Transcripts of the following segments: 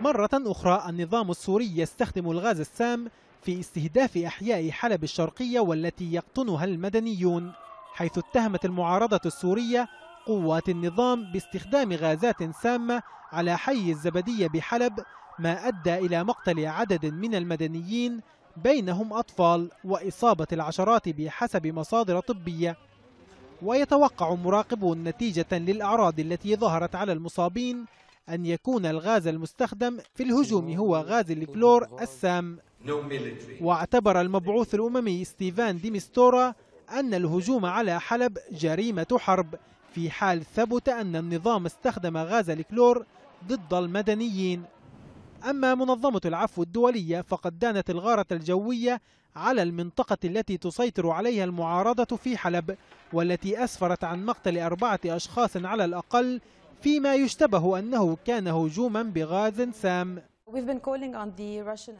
مرة أخرى النظام السوري يستخدم الغاز السام في استهداف أحياء حلب الشرقية والتي يقطنها المدنيون حيث اتهمت المعارضة السورية قوات النظام باستخدام غازات سامة على حي الزبدية بحلب ما أدى إلى مقتل عدد من المدنيين بينهم أطفال وإصابة العشرات بحسب مصادر طبية ويتوقع مراقبون نتيجة للأعراض التي ظهرت على المصابين أن يكون الغاز المستخدم في الهجوم هو غاز الفلور السام واعتبر المبعوث الأممي ستيفان ديمستورا أن الهجوم على حلب جريمة حرب في حال ثبت أن النظام استخدم غاز الكلور ضد المدنيين أما منظمة العفو الدولية فقد دانت الغارة الجوية على المنطقة التي تسيطر عليها المعارضة في حلب والتي أسفرت عن مقتل أربعة أشخاص على الأقل فيما يشتبه أنه كان هجوما بغاز سام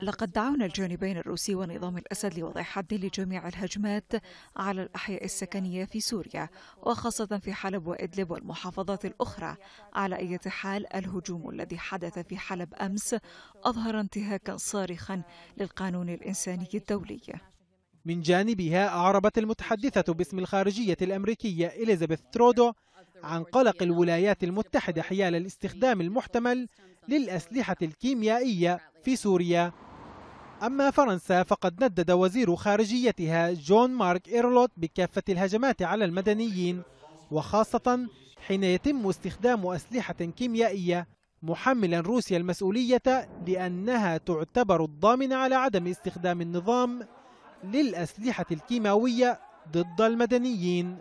لقد دعونا الجانبين الروسي ونظام الأسد لوضع حد لجميع الهجمات على الأحياء السكنية في سوريا وخاصة في حلب وإدلب والمحافظات الأخرى على أي حال الهجوم الذي حدث في حلب أمس أظهر انتهاكا صارخا للقانون الإنساني الدولي من جانبها أعربت المتحدثة باسم الخارجية الأمريكية إليزابيث ترودو عن قلق الولايات المتحدة حيال الاستخدام المحتمل للأسلحة الكيميائية في سوريا أما فرنسا فقد ندد وزير خارجيتها جون مارك إيرلوت بكافة الهجمات على المدنيين وخاصة حين يتم استخدام أسلحة كيميائية محملا روسيا المسؤولية لأنها تعتبر الضامنة على عدم استخدام النظام للأسلحة الكيماوية ضد المدنيين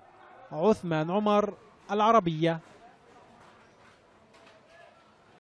عثمان عمر العربية